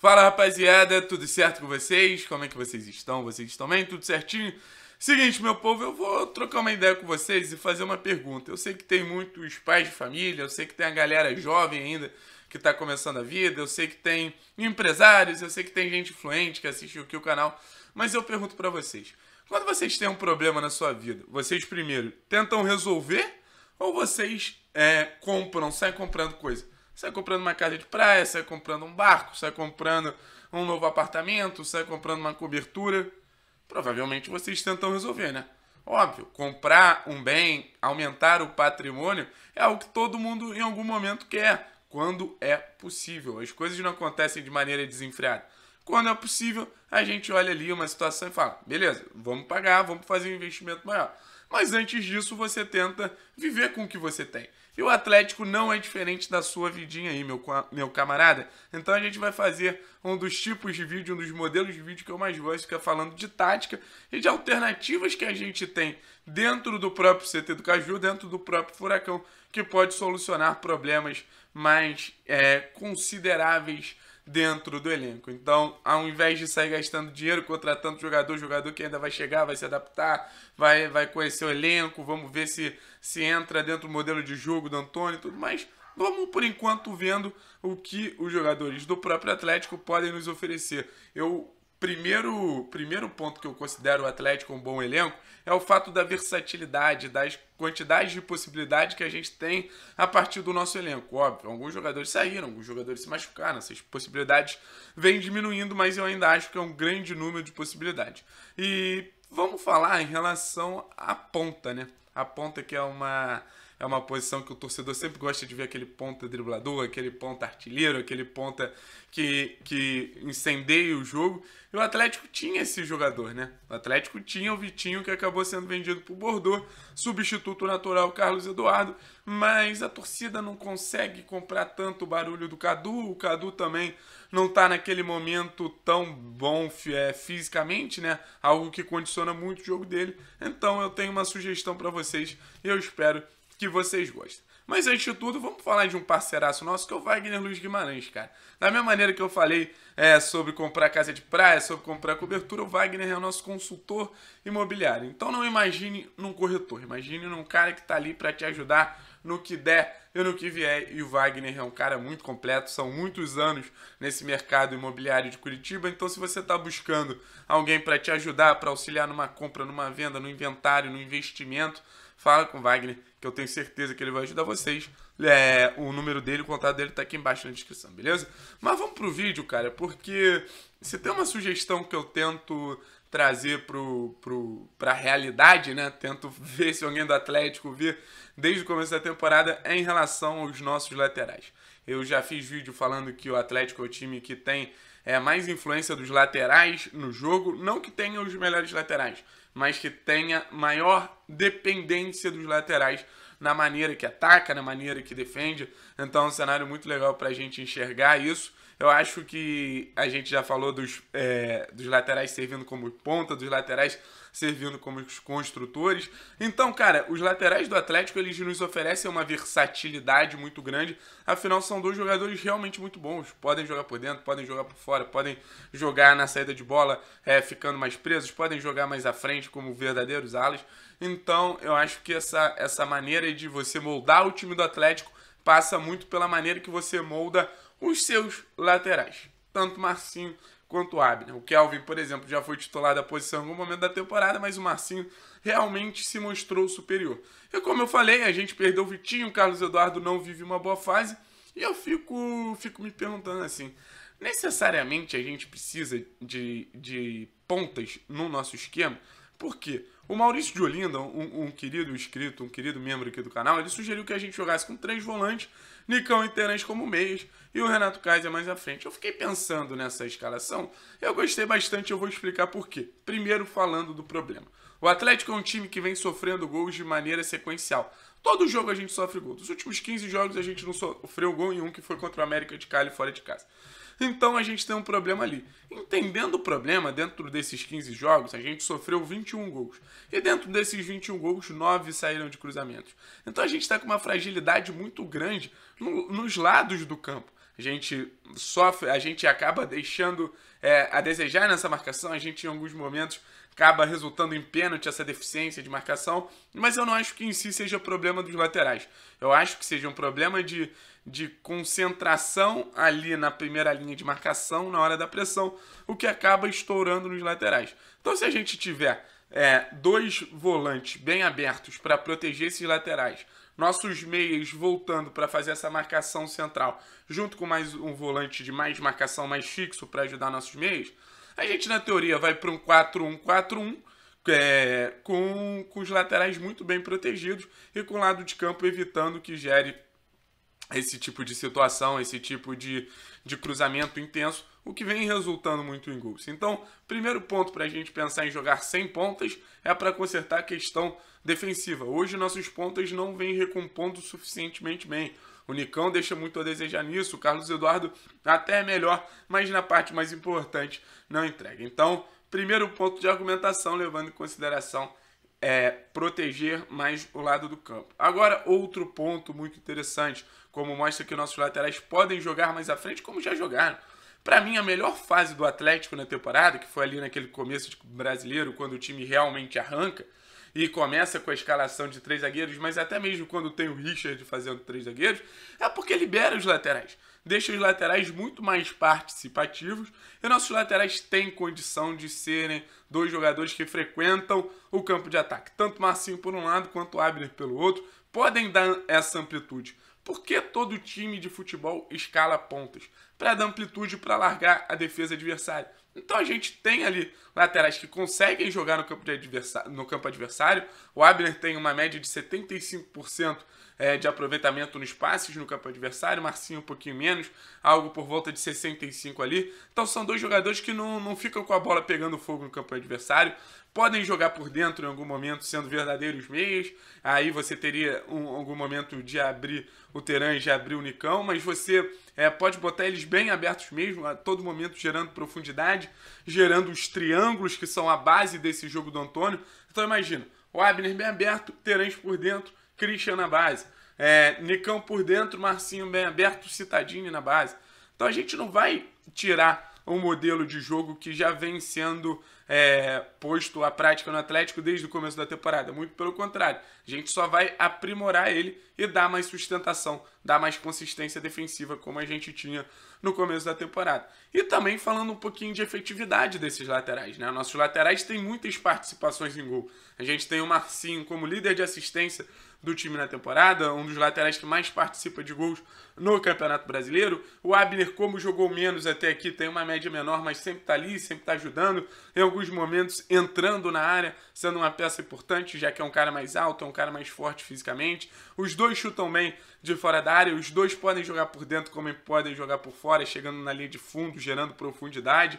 Fala rapaziada, tudo certo com vocês? Como é que vocês estão? Vocês estão bem? Tudo certinho? Seguinte, meu povo, eu vou trocar uma ideia com vocês e fazer uma pergunta. Eu sei que tem muitos pais de família, eu sei que tem a galera jovem ainda que está começando a vida, eu sei que tem empresários, eu sei que tem gente influente que assistiu aqui o canal, mas eu pergunto para vocês, quando vocês têm um problema na sua vida, vocês primeiro tentam resolver ou vocês é, compram, saem comprando coisa? Sai comprando uma casa de praia, sai comprando um barco, sai comprando um novo apartamento, sai comprando uma cobertura. Provavelmente vocês tentam resolver, né? Óbvio, comprar um bem, aumentar o patrimônio é algo que todo mundo em algum momento quer, quando é possível. As coisas não acontecem de maneira desenfreada. Quando é possível, a gente olha ali uma situação e fala: beleza, vamos pagar, vamos fazer um investimento maior. Mas antes disso, você tenta viver com o que você tem. E o Atlético não é diferente da sua vidinha aí, meu, meu camarada. Então a gente vai fazer um dos tipos de vídeo, um dos modelos de vídeo que eu mais gosto, que é falando de tática e de alternativas que a gente tem dentro do próprio CT do Caju, dentro do próprio Furacão, que pode solucionar problemas mais é, consideráveis dentro do elenco. Então, ao invés de sair gastando dinheiro, contratando jogador, jogador que ainda vai chegar, vai se adaptar, vai, vai conhecer o elenco, vamos ver se, se entra dentro do modelo de jogo do Antônio e tudo mais. Vamos, por enquanto, vendo o que os jogadores do próprio Atlético podem nos oferecer. Eu primeiro, primeiro ponto que eu considero o Atlético um bom elenco é o fato da versatilidade, das quantidades de possibilidades que a gente tem a partir do nosso elenco. Óbvio, alguns jogadores saíram, alguns jogadores se machucaram, essas possibilidades vêm diminuindo, mas eu ainda acho que é um grande número de possibilidades. E vamos falar em relação à ponta, né? A ponta que é uma é uma posição que o torcedor sempre gosta de ver aquele ponta driblador, aquele ponta artilheiro, aquele ponta que, que incendeia o jogo. E o Atlético tinha esse jogador, né? O Atlético tinha o Vitinho que acabou sendo vendido o Bordeaux, substituto natural Carlos Eduardo, mas a torcida não consegue comprar tanto o barulho do Cadu, o Cadu também não está naquele momento tão bom é, fisicamente, né? Algo que condiciona muito o jogo dele. Então eu tenho uma sugestão para vocês e eu espero que vocês gostam. Mas antes de tudo, vamos falar de um parceiraço nosso que é o Wagner Luiz Guimarães, cara. Da mesma maneira que eu falei é, sobre comprar casa de praia, sobre comprar cobertura, o Wagner é o nosso consultor imobiliário. Então não imagine num corretor, imagine num cara que está ali para te ajudar no que der e no que vier. E o Wagner é um cara muito completo, são muitos anos nesse mercado imobiliário de Curitiba. Então, se você está buscando alguém para te ajudar, para auxiliar numa compra, numa venda, no inventário, no investimento, Fala com o Wagner, que eu tenho certeza que ele vai ajudar vocês. É, o número dele, o contato dele tá aqui embaixo na descrição, beleza? Mas vamos pro vídeo, cara, porque se tem uma sugestão que eu tento trazer pro, pro, pra realidade, né? Tento ver se alguém do Atlético vir desde o começo da temporada é em relação aos nossos laterais. Eu já fiz vídeo falando que o Atlético é o time que tem é, mais influência dos laterais no jogo, não que tenha os melhores laterais, mas que tenha maior dependência dos laterais na maneira que ataca, na maneira que defende. Então, é um cenário muito legal para a gente enxergar isso. Eu acho que a gente já falou dos, é, dos laterais servindo como ponta, dos laterais servindo como os construtores. Então, cara, os laterais do Atlético eles nos oferecem uma versatilidade muito grande. Afinal, são dois jogadores realmente muito bons. Podem jogar por dentro, podem jogar por fora, podem jogar na saída de bola, é, ficando mais presos, podem jogar mais à frente como verdadeiros alas. Então, eu acho que essa, essa maneira de você moldar o time do Atlético passa muito pela maneira que você molda os seus laterais. Tanto Marcinho quanto o Abner. O Kelvin, por exemplo, já foi titular da posição em algum momento da temporada, mas o Marcinho realmente se mostrou superior. E como eu falei, a gente perdeu o Vitinho, o Carlos Eduardo não vive uma boa fase, e eu fico, fico me perguntando assim, necessariamente a gente precisa de, de pontas no nosso esquema? Por quê? O Maurício de Olinda, um, um, querido inscrito, um querido membro aqui do canal, ele sugeriu que a gente jogasse com três volantes, Nicão e Terence como meias e o Renato Kaiser mais à frente. Eu fiquei pensando nessa escalação, eu gostei bastante, eu vou explicar por quê. Primeiro falando do problema. O Atlético é um time que vem sofrendo gols de maneira sequencial. Todo jogo a gente sofre gol. Dos últimos 15 jogos a gente não sofreu gol em um que foi contra o América de Cali fora de casa. Então a gente tem um problema ali. Entendendo o problema, dentro desses 15 jogos, a gente sofreu 21 gols. E dentro desses 21 gols, 9 saíram de cruzamentos. Então a gente está com uma fragilidade muito grande no, nos lados do campo. A gente sofre, a gente acaba deixando é, a desejar nessa marcação, a gente em alguns momentos acaba resultando em pênalti essa deficiência de marcação, mas eu não acho que em si seja problema dos laterais. Eu acho que seja um problema de de concentração ali na primeira linha de marcação na hora da pressão, o que acaba estourando nos laterais. Então, se a gente tiver é, dois volantes bem abertos para proteger esses laterais, nossos meias voltando para fazer essa marcação central, junto com mais um volante de mais marcação mais fixo para ajudar nossos meias, a gente na teoria vai para um 4-1-4-1 é, com, com os laterais muito bem protegidos e com o lado de campo evitando que gere esse tipo de situação, esse tipo de, de cruzamento intenso, o que vem resultando muito em gols. Então, primeiro ponto para a gente pensar em jogar sem pontas é para consertar a questão defensiva. Hoje, nossos pontas não vêm recompondo suficientemente bem. O Nicão deixa muito a desejar nisso, o Carlos Eduardo até é melhor, mas na parte mais importante não entrega. Então, primeiro ponto de argumentação, levando em consideração é, proteger mais o lado do campo. Agora, outro ponto muito interessante, como mostra que nossos laterais podem jogar mais à frente, como já jogaram. Para mim, a melhor fase do Atlético na temporada, que foi ali naquele começo brasileiro, quando o time realmente arranca e começa com a escalação de três zagueiros, mas até mesmo quando tem o Richard fazendo três zagueiros, é porque libera os laterais deixa os laterais muito mais participativos e nossos laterais têm condição de serem né, dois jogadores que frequentam o campo de ataque. Tanto Marcinho por um lado quanto Abner pelo outro podem dar essa amplitude. Por que todo time de futebol escala pontas? Para dar amplitude para largar a defesa adversária. Então a gente tem ali laterais que conseguem jogar no campo, adversário, no campo adversário. O Abner tem uma média de 75% é, de aproveitamento nos passes no campo adversário, Marcinho um pouquinho menos, algo por volta de 65 ali. Então são dois jogadores que não, não ficam com a bola pegando fogo no campo adversário, podem jogar por dentro em algum momento, sendo verdadeiros meias. Aí você teria um, algum momento de abrir o Teran e de abrir o Nicão, mas você é, pode botar eles bem abertos mesmo, a todo momento gerando profundidade, gerando os triângulos que são a base desse jogo do Antônio. Então imagina, o Abner bem aberto, Terence por dentro, Christian na base. É, Nicão por dentro, Marcinho bem aberto, Citadini na base. Então a gente não vai tirar um modelo de jogo que já vem sendo é, posto à prática no Atlético desde o começo da temporada. Muito pelo contrário, a gente só vai aprimorar ele e dar mais sustentação, dar mais consistência defensiva, como a gente tinha no começo da temporada. E também falando um pouquinho de efetividade desses laterais. Né? Nossos laterais têm muitas participações em gol. A gente tem o Marcinho como líder de assistência do time na temporada, um dos laterais que mais participa de gols no Campeonato Brasileiro. O Abner, como jogou menos até aqui, tem uma média menor, mas sempre está ali, sempre está ajudando. Em alguns momentos, entrando na área, sendo uma peça importante, já que é um cara mais alto, é um cara mais forte fisicamente. Os dois chutam bem de fora da área, os dois podem jogar por dentro, como podem jogar por fora, chegando na linha de fundo, gerando profundidade.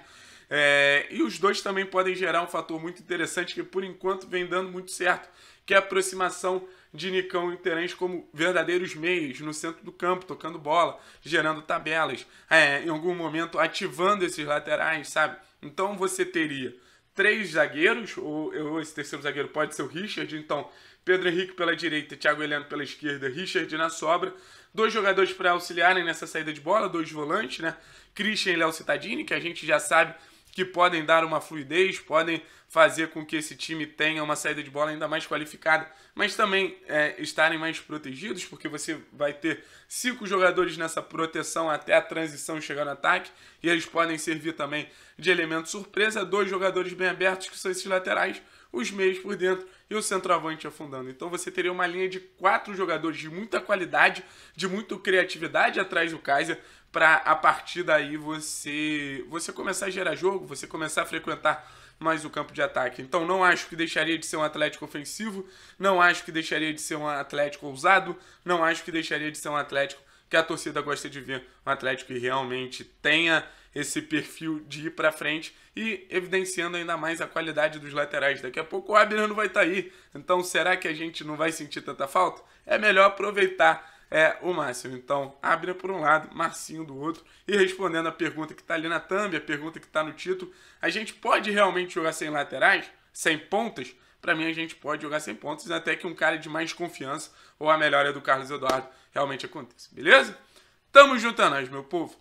É, e os dois também podem gerar um fator muito interessante que por enquanto vem dando muito certo, que é a aproximação de Nicão e Terence como verdadeiros meios no centro do campo, tocando bola, gerando tabelas, é, em algum momento ativando esses laterais, sabe? Então você teria três zagueiros, ou, ou esse terceiro zagueiro pode ser o Richard, então Pedro Henrique pela direita, Thiago Heleno pela esquerda, Richard na sobra, dois jogadores para auxiliarem nessa saída de bola, dois volantes, né? Christian e Léo Cittadini, que a gente já sabe que podem dar uma fluidez, podem fazer com que esse time tenha uma saída de bola ainda mais qualificada, mas também é, estarem mais protegidos, porque você vai ter cinco jogadores nessa proteção até a transição chegar no ataque, e eles podem servir também de elemento surpresa, dois jogadores bem abertos, que são esses laterais, os meios por dentro e o centroavante afundando. Então você teria uma linha de quatro jogadores de muita qualidade, de muita criatividade atrás do Kaiser, para a partir daí você você começar a gerar jogo, você começar a frequentar mais o campo de ataque. Então não acho que deixaria de ser um Atlético ofensivo, não acho que deixaria de ser um Atlético ousado, não acho que deixaria de ser um Atlético que a torcida gosta de ver, um Atlético que realmente tenha esse perfil de ir para frente e evidenciando ainda mais a qualidade dos laterais. Daqui a pouco o Abner não vai estar tá aí, então será que a gente não vai sentir tanta falta? É melhor aproveitar é o máximo. Então, Abner por um lado, Marcinho do outro. E respondendo a pergunta que está ali na thumb, a pergunta que está no título, a gente pode realmente jogar sem laterais, sem pontas? Para mim, a gente pode jogar sem pontas, até que um cara de mais confiança ou a melhora do Carlos Eduardo realmente aconteça, beleza? Tamo junto, é nós, meu povo.